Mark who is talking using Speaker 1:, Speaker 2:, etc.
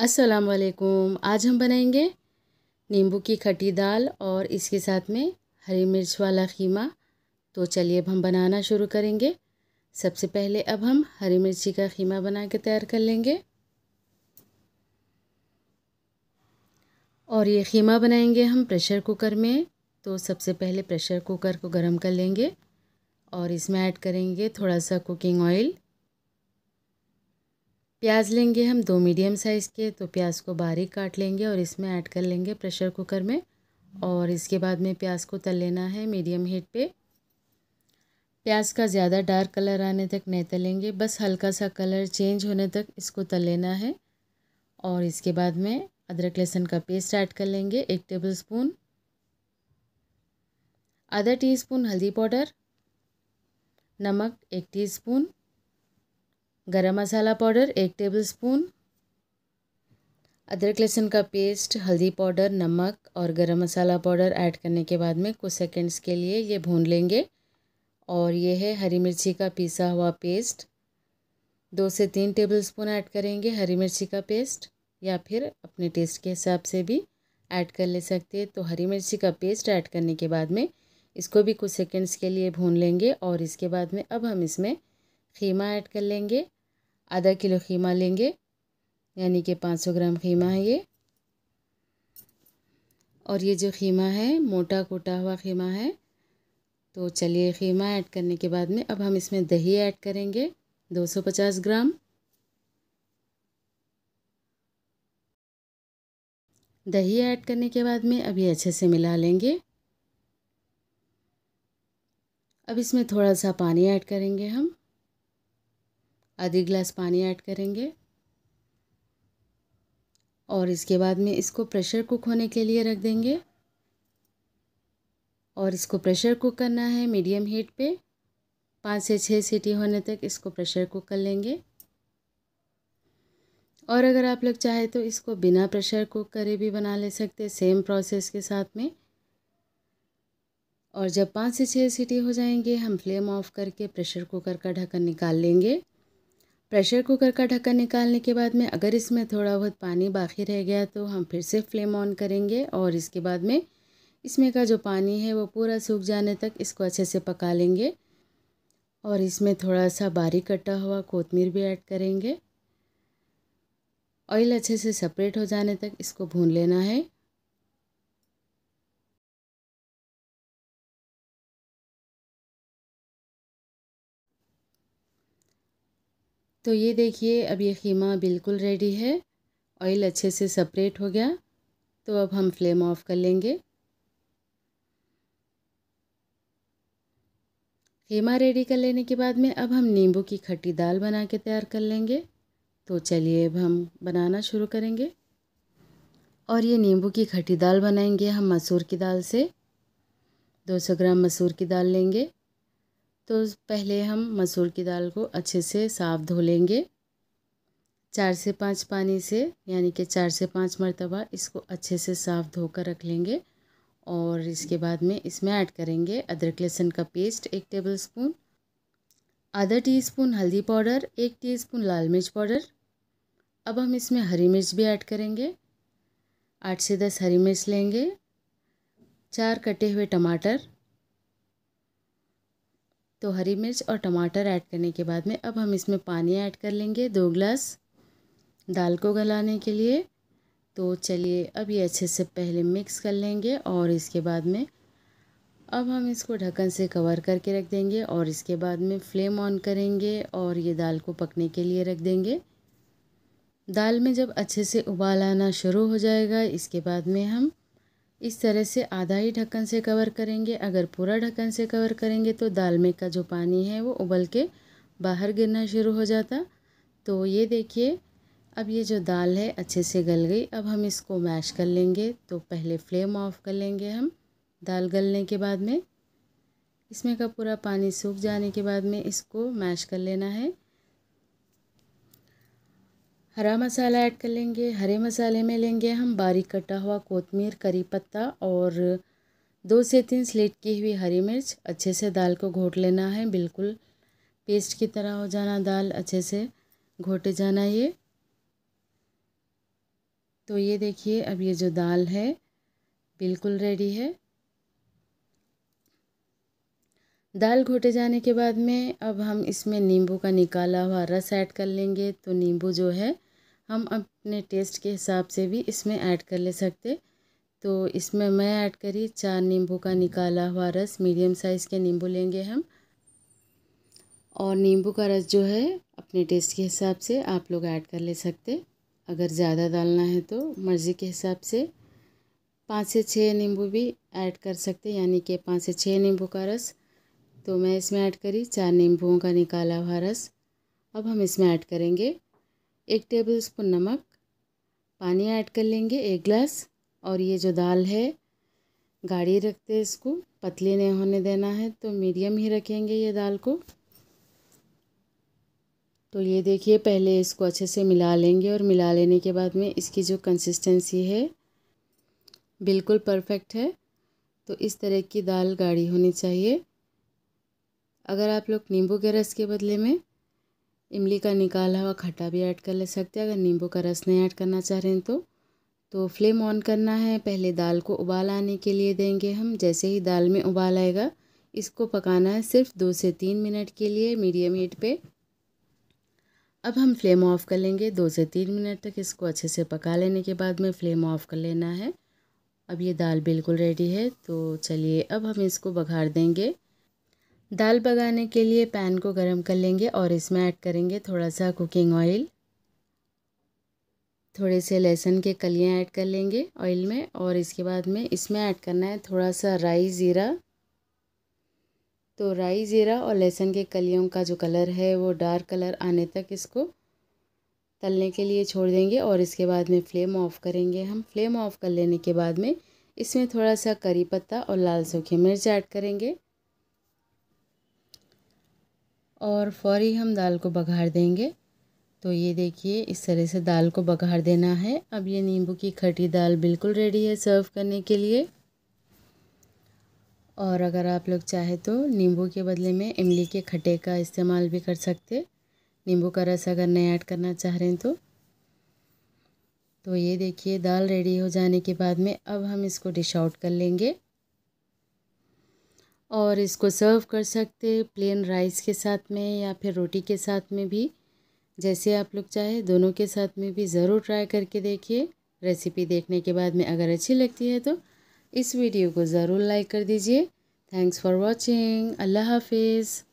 Speaker 1: वालेकुम आज हम बनाएंगे नींबू की खट्टी दाल और इसके साथ में हरी मिर्च वाला खीमा तो चलिए अब हम बनाना शुरू करेंगे सबसे पहले अब हम हरी मिर्ची का खीमा बना के तैयार कर लेंगे और ये खीमा बनाएंगे हम प्रेशर कुकर में तो सबसे पहले प्रेशर कुकर को गर्म कर लेंगे और इसमें ऐड करेंगे थोड़ा सा कुकिंग ऑयल प्याज लेंगे हम दो मीडियम साइज़ के तो प्याज को बारीक काट लेंगे और इसमें ऐड कर लेंगे प्रेशर कुकर में और इसके बाद में प्याज को तल लेना है मीडियम हीट पे प्याज का ज़्यादा डार्क कलर आने तक नहीं तलेंगे बस हल्का सा कलर चेंज होने तक इसको तल लेना है और इसके बाद में अदरक लहसुन का पेस्ट ऐड कर लेंगे एक टेबल स्पून आधा टी स्पून हल्दी पाउडर नमक एक teaspoon garam masala powder एक टेबल स्पून अदरक लहसुन का पेस्ट हल्दी पाउडर नमक और गरम मसाला पाउडर ऐड करने के बाद में कुछ सेकंड्स के लिए ये भून लेंगे और ये है हरी मिर्ची का पिसा हुआ पेस्ट दो से तीन टेबल स्पून ऐड करेंगे हरी मिर्ची का पेस्ट या फिर अपने टेस्ट के हिसाब से भी ऐड कर ले सकते हैं तो हरी मिर्ची का पेस्ट ऐड करने के बाद में इसको भी कुछ सेकंड्स के लिए भून लेंगे और इसके बाद में अब हम इसमें खीमा ऐड कर लेंगे आधा किलो खीमा लेंगे यानी कि 500 ग्राम खीमा है ये और ये जो खीमा है मोटा कोटा हुआ खीमा है तो चलिए खीमा ऐड करने के बाद में अब हम इसमें दही ऐड करेंगे 250 ग्राम दही ऐड करने के बाद में अभी अच्छे से मिला लेंगे अब इसमें थोड़ा सा पानी ऐड करेंगे हम आधी गिलास पानी ऐड करेंगे और इसके बाद में इसको प्रेशर कुक होने के लिए रख देंगे और इसको प्रेशर कुक करना है मीडियम हीट पे पाँच से छः सीटी होने तक इसको प्रेशर कुक कर लेंगे और अगर आप लोग चाहे तो इसको बिना प्रेशर कुक करे भी बना ले सकते सेम प्रोसेस के साथ में और जब पाँच से छः सीटी हो जाएंगे हम फ्लेम ऑफ करके प्रेशर कुकर का ढक्कन निकाल लेंगे प्रेशर कुकर का ढक्कन निकालने के बाद में अगर इसमें थोड़ा बहुत पानी बाकी रह गया तो हम फिर से फ्लेम ऑन करेंगे और इसके बाद में इसमें का जो पानी है वो पूरा सूख जाने तक इसको अच्छे से पका लेंगे और इसमें थोड़ा सा बारीक कटा हुआ कोतमीर भी ऐड करेंगे ऑयल अच्छे से सेपरेट हो जाने तक इसको भून लेना है तो ये देखिए अब ये खीमा बिल्कुल रेडी है ऑयल अच्छे से सेपरेट हो गया तो अब हम फ्लेम ऑफ कर लेंगे खीमा रेडी कर लेने के बाद में अब हम नींबू की खट्टी दाल बना के तैयार कर लेंगे तो चलिए अब हम बनाना शुरू करेंगे और ये नींबू की खट्टी दाल बनाएंगे हम मसूर की दाल से 200 ग्राम मसूर की दाल लेंगे तो पहले हम मसूर की दाल को अच्छे से साफ धो लेंगे चार से पाँच पानी से यानी कि चार से पाँच मरतबा इसको अच्छे से साफ़ धोकर रख लेंगे और इसके बाद में इसमें ऐड करेंगे अदरक लहसुन का पेस्ट एक टेबल स्पून आधा टी स्पून हल्दी पाउडर एक टी स्पून लाल मिर्च पाउडर अब हम इसमें हरी मिर्च भी ऐड करेंगे आठ से दस हरी मिर्च लेंगे चार कटे हुए टमाटर तो हरी मिर्च और टमाटर ऐड करने के बाद में अब हम इसमें पानी ऐड कर लेंगे दो ग्लास दाल को गलाने के लिए तो चलिए अब ये अच्छे से पहले मिक्स कर लेंगे और इसके बाद में अब हम इसको ढक्कन से कवर करके रख देंगे और इसके बाद में फ्लेम ऑन करेंगे और ये दाल को पकने के लिए रख देंगे दाल में जब अच्छे से उबाल आना शुरू हो जाएगा इसके बाद में हम इस तरह से आधा ही ढक्कन से कवर करेंगे अगर पूरा ढक्कन से कवर करेंगे तो दाल में का जो पानी है वो उबल के बाहर गिरना शुरू हो जाता तो ये देखिए अब ये जो दाल है अच्छे से गल गई अब हम इसको मैश कर लेंगे तो पहले फ्लेम ऑफ कर लेंगे हम दाल गलने के बाद में इसमें का पूरा पानी सूख जाने के बाद में इसको मैश कर लेना है हरा मसाला ऐड कर लेंगे हरे मसाले में लेंगे हम बारीक कटा हुआ कोतमीर करी पत्ता और दो से तीन स्लेट की हुई हरी मिर्च अच्छे से दाल को घोट लेना है बिल्कुल पेस्ट की तरह हो जाना दाल अच्छे से घोटे जाना ये तो ये देखिए अब ये जो दाल है बिल्कुल रेडी है दाल घोटे जाने के बाद में अब हम इसमें नींबू का निकाला हुआ रस ऐड कर लेंगे तो नींबू जो है हम अपने टेस्ट के हिसाब से भी इसमें ऐड कर ले सकते तो इसमें मैं ऐड करी चार नींबू का निकाला हुआ रस मीडियम साइज़ के नींबू लेंगे हम और नींबू का रस जो है अपने टेस्ट के हिसाब से आप लोग ऐड कर ले सकते अगर ज़्यादा डालना है तो मर्ज़ी के हिसाब से पाँच से छः नींबू भी ऐड कर सकते यानी कि पाँच से छः नींबू का रस तो मैं इसमें ऐड करी चार नींबुओं का निकाला हुआ रस अब हम इसमें ऐड करेंगे एक टेबल स्पून नमक पानी ऐड कर लेंगे एक ग्लास और ये जो दाल है गाढ़ी रखते हैं इसको पतली नहीं होने देना है तो मीडियम ही रखेंगे ये दाल को तो ये देखिए पहले इसको अच्छे से मिला लेंगे और मिला लेने के बाद में इसकी जो कंसिस्टेंसी है बिल्कुल परफेक्ट है तो इस तरह की दाल गाढ़ी होनी चाहिए अगर आप लोग नींबू के रस के बदले में इमली का निकाला हुआ खट्टा भी ऐड कर ले सकते हैं अगर नींबू का रस नहीं ऐड करना चाह रहे हैं तो तो फ्लेम ऑन करना है पहले दाल को उबाल आने के लिए देंगे हम जैसे ही दाल में उबाल आएगा इसको पकाना है सिर्फ दो से तीन मिनट के लिए मीडियम हीट पे अब हम फ्लेम ऑफ कर लेंगे दो से तीन मिनट तक इसको अच्छे से पका लेने के बाद में फ्लेम ऑफ कर लेना है अब ये दाल बिल्कुल रेडी है तो चलिए अब हम इसको बघार देंगे दाल पकाने के लिए पैन को गरम कर लेंगे और इसमें ऐड करेंगे थोड़ा सा कुकिंग ऑयल थोड़े से लहसुन के कलियाँ ऐड कर लेंगे ऑयल में और इसके बाद में इसमें ऐड करना है थोड़ा सा राई ज़ीरा तो राई ज़ीरा और लहसुन के कलियों का जो कलर है वो डार्क कलर आने तक इसको तलने के लिए छोड़ देंगे और इसके बाद में फ्लेम ऑफ़ करेंगे हम फ्लेम ऑफ़ कर लेने के बाद में इसमें थोड़ा सा करी पत्ता और लाल सूखी मिर्च ऐड करेंगे और फौरी हम दाल को बघार देंगे तो ये देखिए इस तरह से दाल को बघार देना है अब ये नींबू की खटी दाल बिल्कुल रेडी है सर्व करने के लिए और अगर आप लोग चाहे तो नींबू के बदले में इमली के खट्टे का इस्तेमाल भी कर सकते नींबू का रस अगर नहीं ऐड करना चाह रहे हैं तो तो ये देखिए दाल रेडी हो जाने के बाद में अब हम इसको डिश आउट कर लेंगे और इसको सर्व कर सकते प्लेन राइस के साथ में या फिर रोटी के साथ में भी जैसे आप लोग चाहे दोनों के साथ में भी ज़रूर ट्राई करके देखिए रेसिपी देखने के बाद में अगर अच्छी लगती है तो इस वीडियो को ज़रूर लाइक कर दीजिए थैंक्स फॉर वॉचिंग अल्लाह हाफिज़